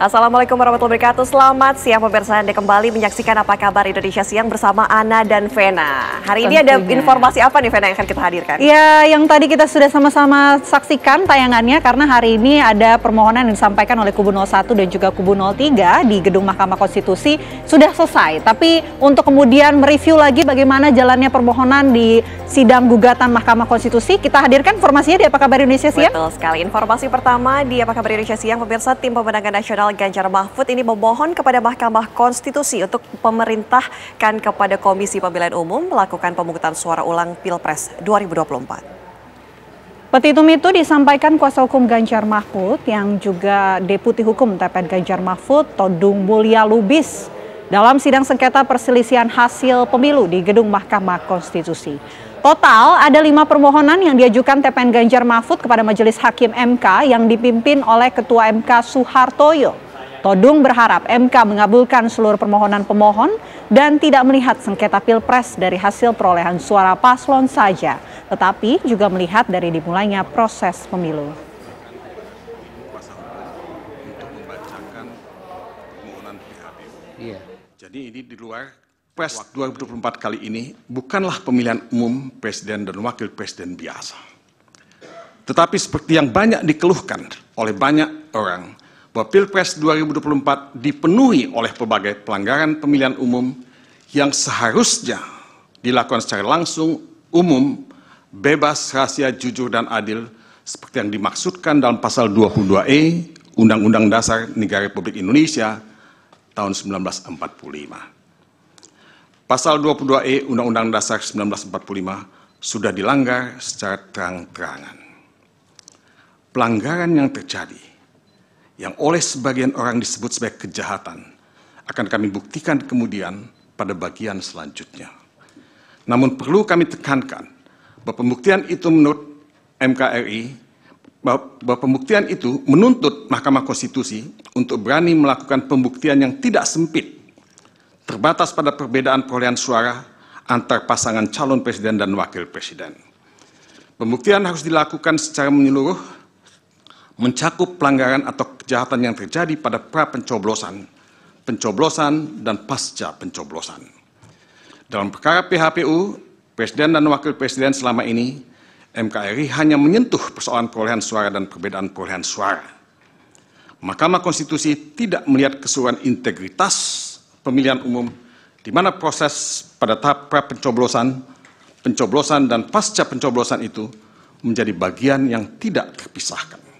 Assalamualaikum warahmatullahi wabarakatuh. Selamat siang pemirsa Anda kembali menyaksikan apa kabar Indonesia siang bersama Ana dan Vena. Hari Tentunya. ini ada informasi apa nih Vena yang akan kita hadirkan? Ya, yang tadi kita sudah sama-sama saksikan tayangannya karena hari ini ada permohonan yang disampaikan oleh kubu 01 dan juga kubu 03 di gedung Mahkamah Konstitusi sudah selesai. Tapi untuk kemudian mereview lagi bagaimana jalannya permohonan di sidang gugatan Mahkamah Konstitusi, kita hadirkan informasinya di apa kabar Indonesia siang. Betul sekali. Informasi pertama di apa kabar Indonesia siang pemirsa tim pemenangan nasional Nasional Ganjar Mahfud ini memohon kepada Mahkamah Konstitusi untuk pemerintahkan kepada Komisi Pemilihan Umum melakukan pemungutan suara ulang Pilpres 2024. Petitum itu disampaikan kuasa hukum Ganjar Mahfud yang juga deputi hukum TPN Ganjar Mahfud Todung Mulia Lubis dalam sidang sengketa perselisihan hasil pemilu di Gedung Mahkamah Konstitusi. Total ada lima permohonan yang diajukan TPN Ganjar Mahfud kepada Majelis Hakim MK yang dipimpin oleh Ketua MK Suhartoyo. Todung berharap MK mengabulkan seluruh permohonan pemohon dan tidak melihat sengketa pilpres dari hasil perolehan suara paslon saja, tetapi juga melihat dari dimulainya proses pemilu. Iya. Jadi ini di luar puluh 2024 kali ini bukanlah pemilihan umum presiden dan wakil presiden biasa. Tetapi seperti yang banyak dikeluhkan oleh banyak orang, bahwa Pilpres 2024 dipenuhi oleh berbagai pelanggaran pemilihan umum yang seharusnya dilakukan secara langsung, umum, bebas, rahasia, jujur, dan adil seperti yang dimaksudkan dalam pasal 22E Undang-Undang Dasar Negara Republik Indonesia tahun 1945. Pasal 22E Undang-Undang Dasar 1945 sudah dilanggar secara terang-terangan. Pelanggaran yang terjadi, yang oleh sebagian orang disebut sebagai kejahatan, akan kami buktikan kemudian pada bagian selanjutnya. Namun perlu kami tekankan bahwa pembuktian itu menurut MKRI bahwa pembuktian itu menuntut Mahkamah Konstitusi untuk berani melakukan pembuktian yang tidak sempit terbatas pada perbedaan perolehan suara antar pasangan calon presiden dan wakil presiden. Pembuktian harus dilakukan secara menyeluruh, mencakup pelanggaran atau kejahatan yang terjadi pada pra pencoblosan, pencoblosan, dan pasca pencoblosan. Dalam perkara PHPU, Presiden dan Wakil Presiden selama ini, MKRI hanya menyentuh persoalan perolehan suara dan perbedaan perolehan suara. Mahkamah Konstitusi tidak melihat keseluruhan integritas pemilihan umum di mana proses pada tahap pra pencoblosan, pencoblosan dan pasca pencoblosan itu menjadi bagian yang tidak terpisahkan.